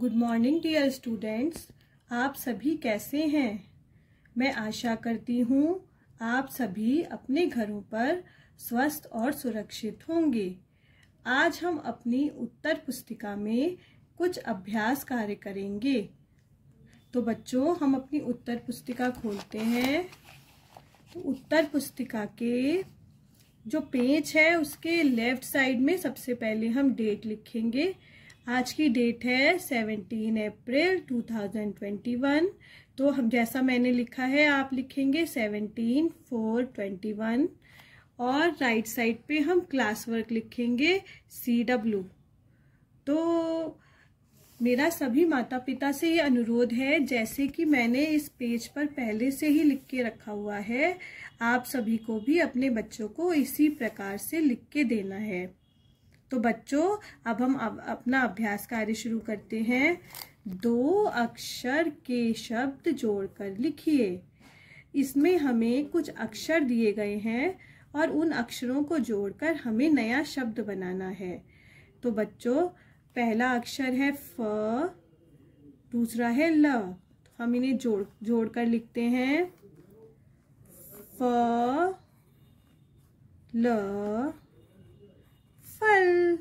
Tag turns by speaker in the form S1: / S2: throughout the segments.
S1: good morning dear students आप सभी कैसे हैं मैं आशा करती हूँ आप सभी अपने घरों पर स्वस्थ और सुरक्षित होंगे आज हम अपनी उत्तर पुस्तिका में कुछ अभ्यास कार्य करेंगे तो बच्चों हम अपनी उत्तर पुस्तिका खोलते हैं तो उत्तर पुस्तिका के जो पेज है उसके लेफ्ट साइड में सबसे पहले हम डेट लिखेंगे आज की डेट है सेवेंटीन अप्रैल 2021 तो हम जैसा मैंने लिखा है आप लिखेंगे सेवनटीन फोर ट्वेंटी वन और राइट साइड पे हम क्लास वर्क लिखेंगे सी डब्ल्यू तो मेरा सभी माता पिता से ये अनुरोध है जैसे कि मैंने इस पेज पर पहले से ही लिख के रखा हुआ है आप सभी को भी अपने बच्चों को इसी प्रकार से लिख के देना है तो बच्चों अब हम अब अपना अभ्यास कार्य शुरू करते हैं दो अक्षर के शब्द जोड़कर लिखिए इसमें हमें कुछ अक्षर दिए गए हैं और उन अक्षरों को जोड़कर हमें नया शब्द बनाना है तो बच्चों पहला अक्षर है फ दूसरा है ल तो हम इन्हें जोड़ जोड़ कर लिखते हैं फ ल फल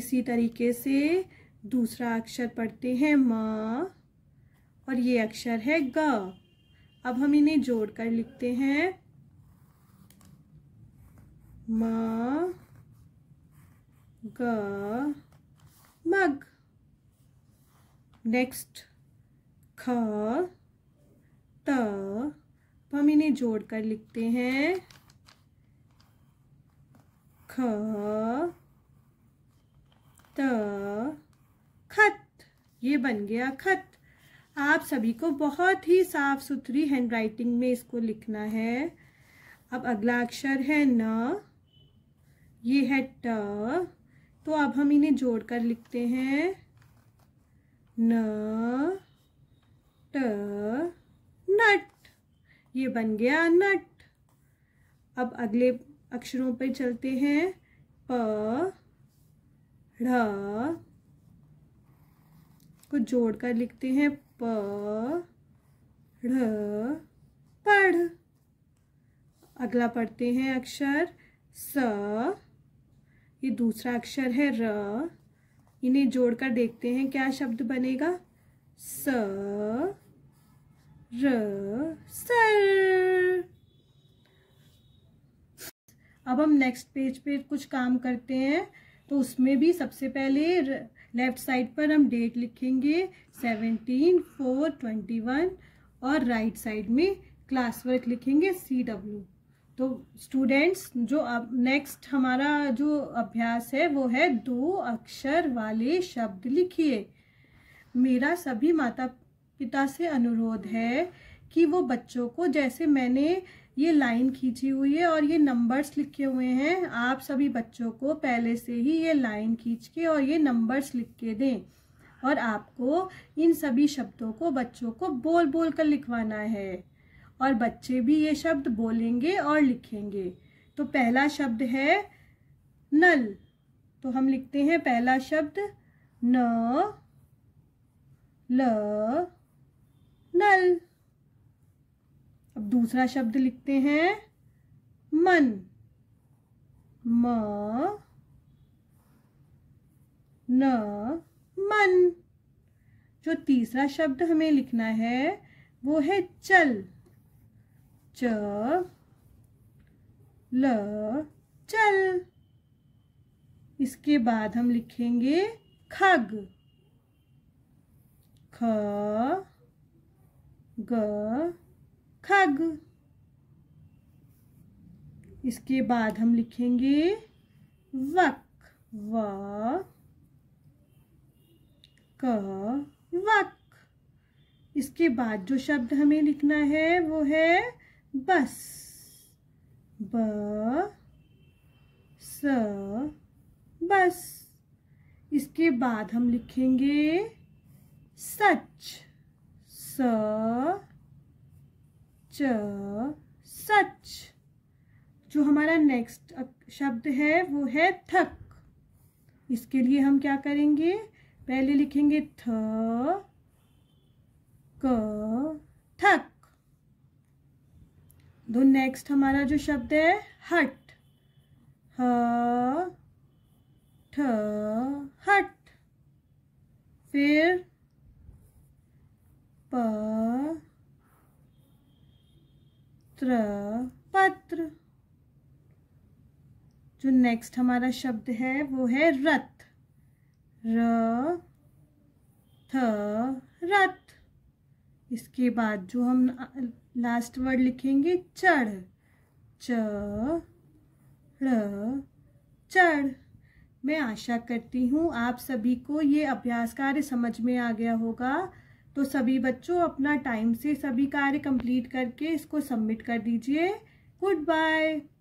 S1: इसी तरीके से दूसरा अक्षर पढ़ते हैं म और ये अक्षर है ग अब हम इन्हें जोड़कर लिखते हैं म ग मग नेक्स्ट ख त हम इन्हें जोड़कर लिखते हैं ख त खत ये बन गया खत आप सभी को बहुत ही साफ सुथरी हैंड राइटिंग में इसको लिखना है अब अगला अक्षर है न ये है ट तो अब हम इन्हें जोड़कर लिखते हैं न ट नट ये बन गया नट अब अगले अक्षरों पर चलते हैं प को जोड़कर लिखते हैं प ढ पढ़ अगला पढ़ते हैं अक्षर स ये दूसरा अक्षर है र इन्हें जोड़कर देखते हैं क्या शब्द बनेगा स र सर अब हम नेक्स्ट पेज पे कुछ काम करते हैं तो उसमें भी सबसे पहले लेफ्ट साइड पर हम डेट लिखेंगे सेवनटीन फोर ट्वेंटी वन और राइट साइड में क्लास वर्क लिखेंगे सी डब्ल्यू तो स्टूडेंट्स जो अब नेक्स्ट हमारा जो अभ्यास है वो है दो अक्षर वाले शब्द लिखिए मेरा सभी माता पिता से अनुरोध है कि वो बच्चों को जैसे मैंने ये लाइन खींची हुई है और ये नंबर्स लिखे हुए हैं आप सभी बच्चों को पहले से ही ये लाइन खींच के और ये नंबर्स लिख के दें और आपको इन सभी शब्दों को बच्चों को बोल बोल कर लिखवाना है और बच्चे भी ये शब्द बोलेंगे और लिखेंगे तो पहला शब्द है नल तो हम लिखते हैं पहला शब्द न ल नल अब दूसरा शब्द लिखते हैं मन म न मन जो तीसरा शब्द हमें लिखना है वो है चल च ल चल इसके बाद हम लिखेंगे खग ख ग खग इसके बाद हम लिखेंगे वक व क वक इसके बाद जो शब्द हमें लिखना है वो है बस ब स बस इसके बाद हम लिखेंगे सच स च सच जो हमारा नेक्स्ट शब्द है वो है थक इसके लिए हम क्या करेंगे पहले लिखेंगे थ क थक दो तो नेक्स्ट हमारा जो शब्द है हट ह पत्र जो नेक्स्ट हमारा शब्द है वो है रथ र थ रथ इसके बाद जो हम लास्ट वर्ड लिखेंगे चढ़ च चढ़ मैं आशा करती हूँ आप सभी को ये अभ्यास कार्य समझ में आ गया होगा तो सभी बच्चों अपना टाइम से सभी कार्य कंप्लीट करके इसको सबमिट कर दीजिए गुड बाय